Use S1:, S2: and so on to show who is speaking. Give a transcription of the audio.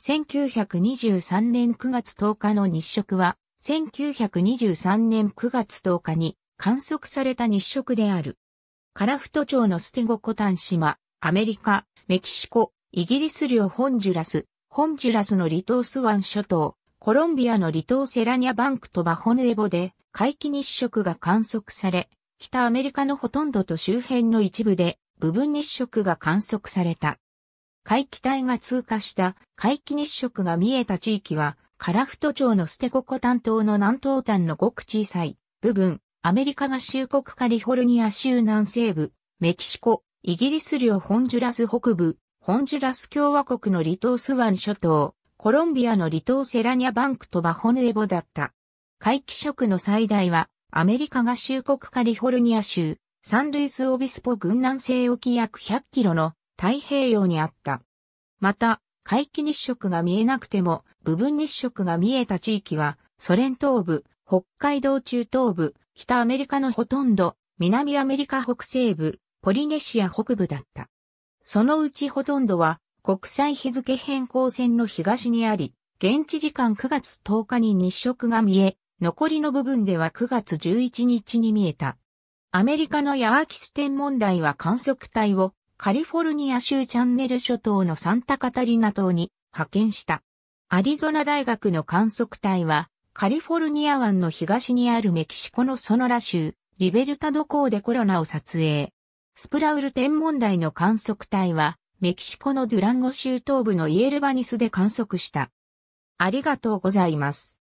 S1: 1923年9月10日の日食は、1923年9月10日に観測された日食である。カラフト町のステゴコタン島、アメリカ、メキシコ、イギリス領ホンジュラス、ホンジュラスの離島スワン諸島、コロンビアの離島セラニャバンクとバホヌエボで回帰日食が観測され、北アメリカのほとんどと周辺の一部で部分日食が観測された。海気帯が通過した海気日食が見えた地域は、カラフト町のステココ担当の南東端のごく小さい部分、アメリカ合衆国カリフォルニア州南西部、メキシコ、イギリス領ホンジュラス北部、ホンジュラス共和国の離島スワン諸島、コロンビアの離島セラニャバンクとバホヌエボだった。海気色の最大は、アメリカ合衆国カリフォルニア州、サンルイスオビスポ軍南西沖約100キロの太平洋にあった。また、海域日食が見えなくても、部分日食が見えた地域は、ソ連東部、北海道中東部、北アメリカのほとんど、南アメリカ北西部、ポリネシア北部だった。そのうちほとんどは、国際日付変更線の東にあり、現地時間9月10日に日食が見え、残りの部分では9月11日に見えた。アメリカのヤーキス天文台は観測隊をカリフォルニア州チャンネル諸島のサンタカタリナ島に派遣した。アリゾナ大学の観測隊は、カリフォルニア湾の東にあるメキシコのソノラ州、リベルタド港でコロナを撮影。スプラウル天文台の観測隊は、メキシコのドゥランゴ州東部のイエルバニスで観測した。ありがとうございます。